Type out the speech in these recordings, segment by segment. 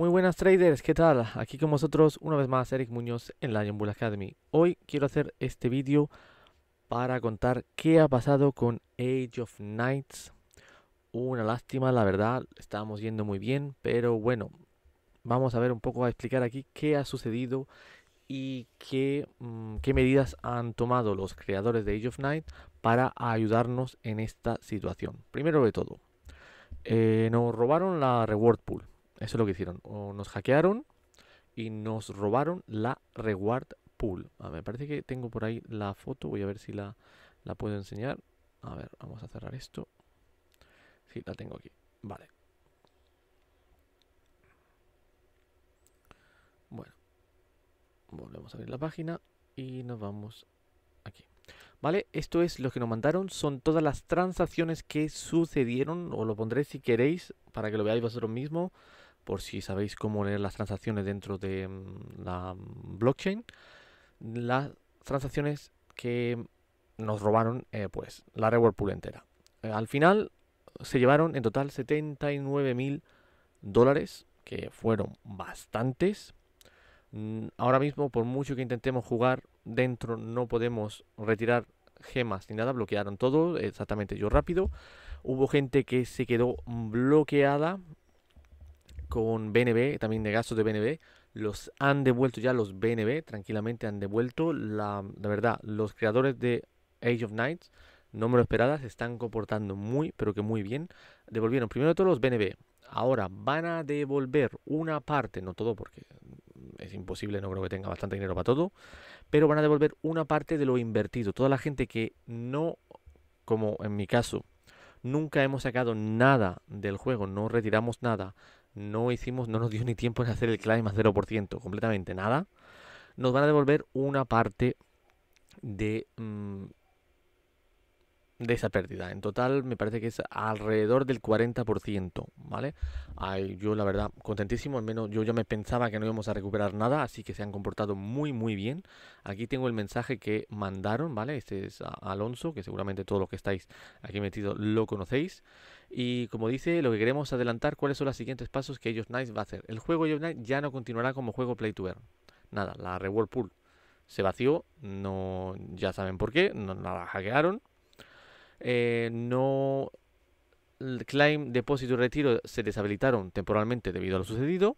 Muy buenas traders, ¿qué tal? Aquí con vosotros una vez más Eric Muñoz en la Bull Academy. Hoy quiero hacer este vídeo para contar qué ha pasado con Age of Knights. Una lástima, la verdad, estábamos yendo muy bien, pero bueno, vamos a ver un poco a explicar aquí qué ha sucedido y qué, mm, qué medidas han tomado los creadores de Age of Nights para ayudarnos en esta situación. Primero de todo, eh, nos robaron la reward pool. Eso es lo que hicieron. O nos hackearon y nos robaron la reward pool. A ver, me parece que tengo por ahí la foto. Voy a ver si la, la puedo enseñar. A ver, vamos a cerrar esto. Sí, la tengo aquí. Vale. Bueno. Volvemos a abrir la página y nos vamos aquí. ¿Vale? Esto es lo que nos mandaron. Son todas las transacciones que sucedieron. Os lo pondré si queréis para que lo veáis vosotros mismos por si sabéis cómo leer las transacciones dentro de mm, la mm, blockchain, las transacciones que nos robaron eh, pues la reward pool entera. Eh, al final se llevaron en total 79 mil dólares, que fueron bastantes. Mm, ahora mismo, por mucho que intentemos jugar, dentro no podemos retirar gemas ni nada, bloquearon todo, exactamente yo rápido. Hubo gente que se quedó bloqueada con BNB, también de gastos de BNB. Los han devuelto ya los BNB, tranquilamente han devuelto. La, verdad, los creadores de Age of Knights, no me lo esperaba, se están comportando muy, pero que muy bien. Devolvieron primero todos los BNB. Ahora van a devolver una parte, no todo porque es imposible, no creo que tenga bastante dinero para todo, pero van a devolver una parte de lo invertido. Toda la gente que no, como en mi caso, nunca hemos sacado nada del juego, no retiramos nada, no hicimos, no nos dio ni tiempo en hacer el claim a 0%, completamente nada. Nos van a devolver una parte de mm, de esa pérdida. En total me parece que es alrededor del 40%, ¿vale? yo la verdad contentísimo, al menos yo ya me pensaba que no íbamos a recuperar nada, así que se han comportado muy muy bien. Aquí tengo el mensaje que mandaron, ¿vale? Este es Alonso, que seguramente todos los que estáis aquí metidos lo conocéis. Y como dice, lo que queremos adelantar, ¿cuáles son los siguientes pasos que ellos Nice va a hacer? El juego ya no continuará como juego Play to Earn. Nada, la Reward Pool se vació, no ya saben por qué, no la hackearon, eh, no, no claim, depósito y retiro se deshabilitaron temporalmente debido a lo sucedido.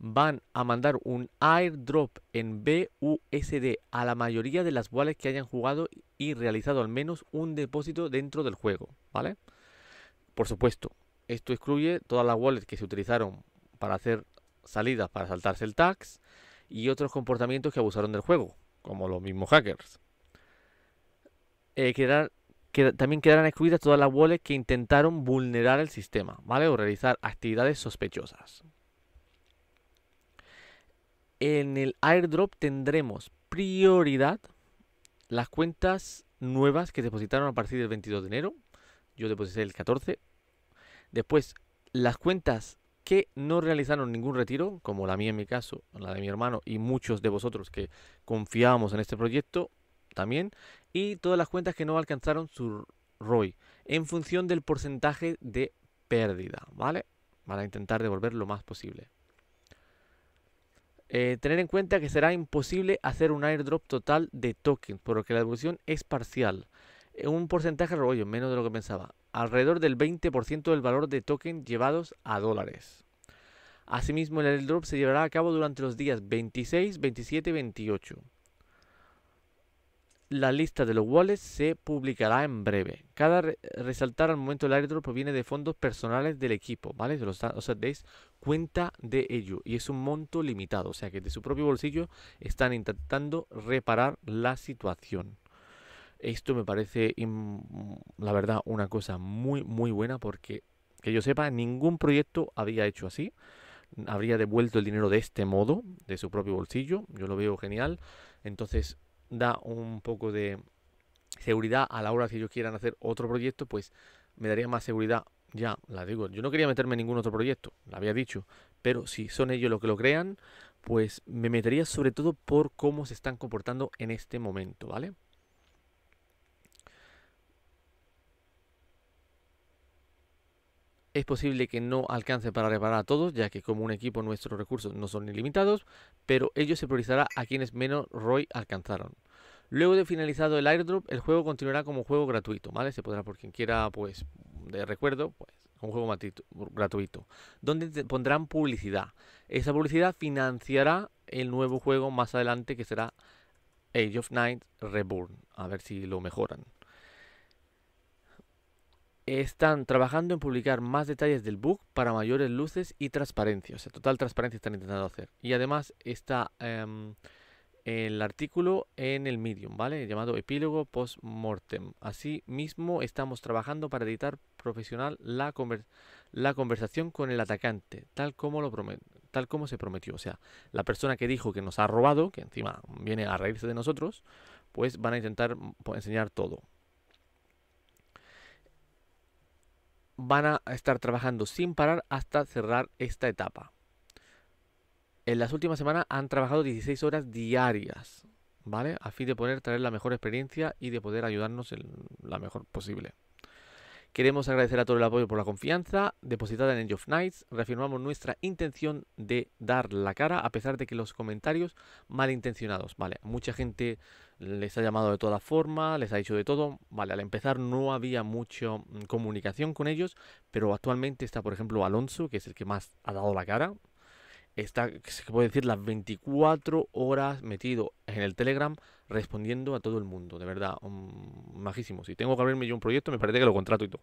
Van a mandar un airdrop en BUSD a la mayoría de las wallets que hayan jugado y realizado al menos un depósito dentro del juego, ¿vale? Por supuesto, esto excluye todas las wallets que se utilizaron para hacer salidas para saltarse el tax y otros comportamientos que abusaron del juego, como los mismos hackers. Eh, también quedarán excluidas todas las wallets que intentaron vulnerar el sistema, ¿vale? O realizar actividades sospechosas. En el airdrop tendremos prioridad las cuentas nuevas que depositaron a partir del 22 de enero. Yo deposité el 14. Después, las cuentas que no realizaron ningún retiro, como la mía en mi caso, la de mi hermano y muchos de vosotros que confiábamos en este proyecto también y todas las cuentas que no alcanzaron su ROI en función del porcentaje de pérdida, ¿vale? para intentar devolver lo más posible. Eh, tener en cuenta que será imposible hacer un airdrop total de tokens, por lo que la devolución es parcial. Eh, un porcentaje rollo, menos de lo que pensaba. Alrededor del 20% del valor de token llevados a dólares. Asimismo, el airdrop se llevará a cabo durante los días 26, 27 y 28 la lista de los wallets se publicará en breve. Cada resaltar al momento del airdrop proviene de fondos personales del equipo, ¿vale? o sea, deis cuenta de ello y es un monto limitado, o sea que de su propio bolsillo están intentando reparar la situación. Esto me parece, la verdad, una cosa muy, muy buena porque, que yo sepa, ningún proyecto había hecho así. Habría devuelto el dinero de este modo, de su propio bolsillo. Yo lo veo genial. Entonces, da un poco de seguridad a la hora que ellos quieran hacer otro proyecto, pues me daría más seguridad. Ya, la digo, yo no quería meterme en ningún otro proyecto, lo había dicho, pero si son ellos los que lo crean, pues me metería sobre todo por cómo se están comportando en este momento, ¿vale? Es posible que no alcance para reparar a todos, ya que como un equipo nuestros recursos no son ilimitados, pero ello se priorizará a quienes menos ROI alcanzaron. Luego de finalizado el airdrop, el juego continuará como juego gratuito, ¿vale? Se podrá por quien quiera, pues, de recuerdo, pues, un juego gratuito, donde pondrán publicidad. Esa publicidad financiará el nuevo juego más adelante que será Age of Night Reborn, a ver si lo mejoran están trabajando en publicar más detalles del bug para mayores luces y transparencia. O sea, total transparencia están intentando hacer. Y además está em, el artículo en el Medium, ¿vale? Llamado Epílogo Post-Mortem. Asimismo, estamos trabajando para editar profesional la, la conversación con el atacante, tal como, lo tal como se prometió. O sea, la persona que dijo que nos ha robado, que encima viene a reírse de nosotros, pues van a intentar mm, enseñar todo. van a estar trabajando sin parar hasta cerrar esta etapa. En las últimas semanas han trabajado 16 horas diarias, ¿vale? A fin de poder traer la mejor experiencia y de poder ayudarnos en la mejor posible. Queremos agradecer a todo el apoyo por la confianza depositada en Age of Nights. Reafirmamos nuestra intención de dar la cara a pesar de que los comentarios malintencionados, ¿vale? Mucha gente les ha llamado de todas formas, les ha dicho de todo. Vale, al empezar no había mucha mm, comunicación con ellos, pero actualmente está, por ejemplo, Alonso, que es el que más ha dado la cara. Está, se puede decir, las 24 horas metido en el Telegram respondiendo a todo el mundo. De verdad, mm, majísimo. Si tengo que abrirme yo un proyecto, me parece que lo contrato y todo.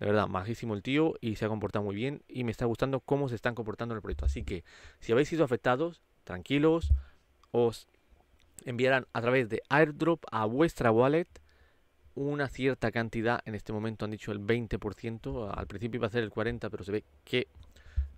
De verdad, majísimo el tío y se ha comportado muy bien y me está gustando cómo se están comportando en el proyecto. Así que, si habéis sido afectados, tranquilos, os enviarán a través de airdrop a vuestra wallet una cierta cantidad, en este momento han dicho el 20%, al principio iba a ser el 40%, pero se ve que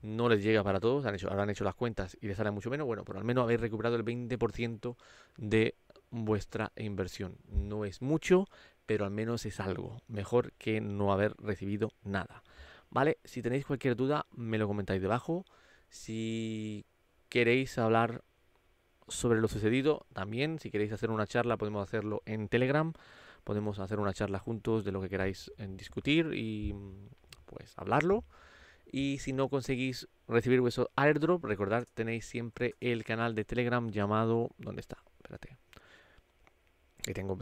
no les llega para todos, han hecho, habrán hecho las cuentas y les sale mucho menos, bueno, por al menos habéis recuperado el 20% de vuestra inversión. No es mucho, pero al menos es algo, mejor que no haber recibido nada. ¿Vale? Si tenéis cualquier duda, me lo comentáis debajo. Si queréis hablar sobre lo sucedido también. Si queréis hacer una charla, podemos hacerlo en Telegram. Podemos hacer una charla juntos de lo que queráis en eh, discutir y mm, pues hablarlo. Y si no conseguís recibir vuestro airdrop, recordad, tenéis siempre el canal de Telegram llamado... ¿Dónde está? Espérate. Que tengo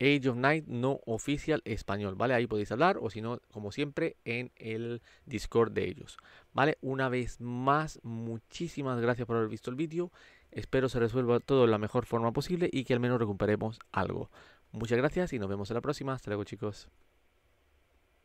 Age of Night no oficial español, ¿vale? Ahí podéis hablar o si no, como siempre, en el Discord de ellos, ¿vale? Una vez más, muchísimas gracias por haber visto el vídeo. Espero se resuelva todo de la mejor forma posible y que al menos recuperemos algo. Muchas gracias y nos vemos en la próxima. Hasta luego chicos.